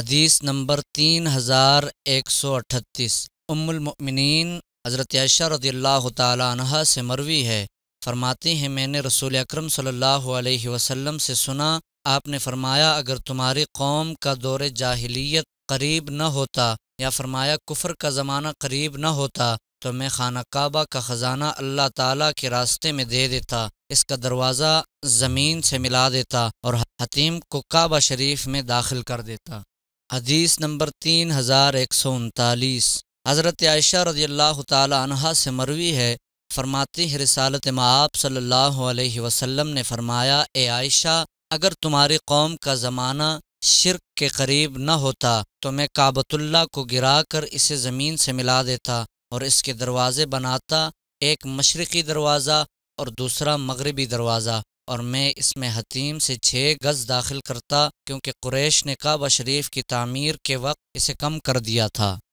हदीस नंबर तीन हज़ार एक सौ अठतीस उम्मिन हज़रत आयशा तह से मरवी है फरमाती हैं मैंने रसूल अक्रम सम से सुना आपने फरमाया अगर तुम्हारी कौम का दौर जाहलीत करीब न होता या फरमाया कुफर का ज़माना करीब न होता तो मैं खाना काबा का ख़जाना अल्लाह ताला के रास्ते में दे देता इसका दरवाज़ा ज़मीन से मिला देता और हतीम को काबा शरीफ में दाखिल कर देता हदीस नंबर तीन हज़ार एक सौ उनतालीस हज़रत आयशा रजी अल्लाह तहा से मरवी है फरमाती है रसालत माप सल्लल्लाहु अलैहि वसल्लम ने फरमाया ए आयशा अगर तुम्हारी कौम का ज़माना शिरक के करीब न होता तो मैं काबतुल्ला को गिरा कर इसे ज़मीन से मिला देता और इसके दरवाज़े बनाता एक मशरक़ी दरवाज़ा और दूसरा मगरबी दरवाज़ा और मैं इसमें हतीम से छः गज़ दाखिल करता क्योंकि कुरैश ने काबा शरीफ की तामीर के वक्त इसे कम कर दिया था